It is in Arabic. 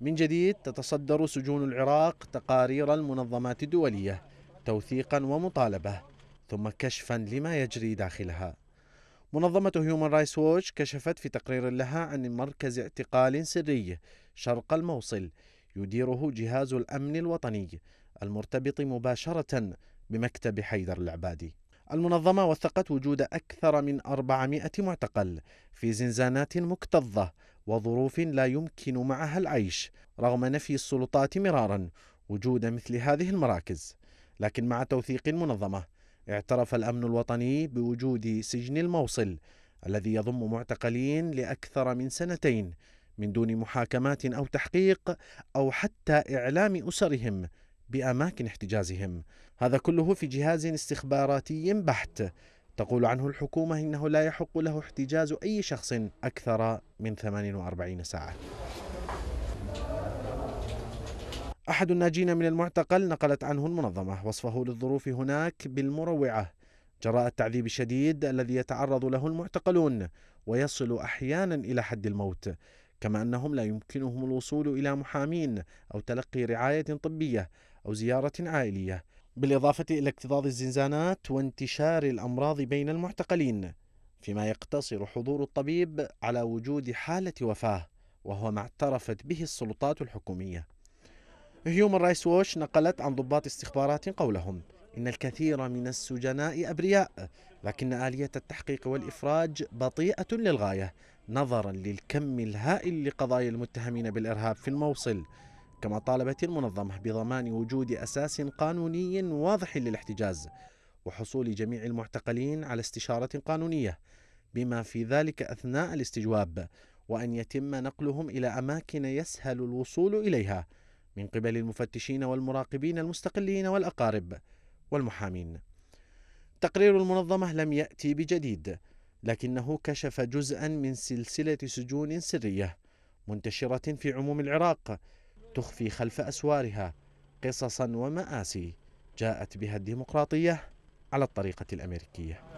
من جديد تتصدر سجون العراق تقارير المنظمات الدولية توثيقا ومطالبة ثم كشفا لما يجري داخلها منظمة هيومن رايتس ووتش كشفت في تقرير لها عن مركز اعتقال سري شرق الموصل يديره جهاز الأمن الوطني المرتبط مباشرة بمكتب حيدر العبادي المنظمة وثقت وجود أكثر من 400 معتقل في زنزانات مكتظة وظروف لا يمكن معها العيش رغم نفي السلطات مرارا وجود مثل هذه المراكز لكن مع توثيق المنظمة اعترف الأمن الوطني بوجود سجن الموصل الذي يضم معتقلين لأكثر من سنتين من دون محاكمات أو تحقيق أو حتى إعلام أسرهم بأماكن احتجازهم هذا كله في جهاز استخباراتي بحت تقول عنه الحكومة إنه لا يحق له احتجاز أي شخص أكثر من 48 ساعة أحد الناجين من المعتقل نقلت عنه المنظمة وصفه للظروف هناك بالمروعة جراء التعذيب الشديد الذي يتعرض له المعتقلون ويصل أحيانا إلى حد الموت كما أنهم لا يمكنهم الوصول إلى محامين أو تلقي رعاية طبية أو زيارة عائلية بالإضافة إلى اكتظاظ الزنزانات وانتشار الأمراض بين المعتقلين فيما يقتصر حضور الطبيب على وجود حالة وفاة وهو ما اعترفت به السلطات الحكومية هيومن رايس ووش نقلت عن ضباط استخبارات قولهم إن الكثير من السجناء أبرياء لكن آلية التحقيق والإفراج بطيئة للغاية نظرا للكم الهائل لقضايا المتهمين بالإرهاب في الموصل كما طالبت المنظمة بضمان وجود أساس قانوني واضح للاحتجاز وحصول جميع المعتقلين على استشارة قانونية بما في ذلك أثناء الاستجواب وأن يتم نقلهم إلى أماكن يسهل الوصول إليها من قبل المفتشين والمراقبين المستقلين والأقارب والمحامين تقرير المنظمة لم يأتي بجديد لكنه كشف جزءا من سلسلة سجون سرية منتشرة في عموم العراق تخفي خلف اسوارها قصصا وماسي جاءت بها الديمقراطيه على الطريقه الامريكيه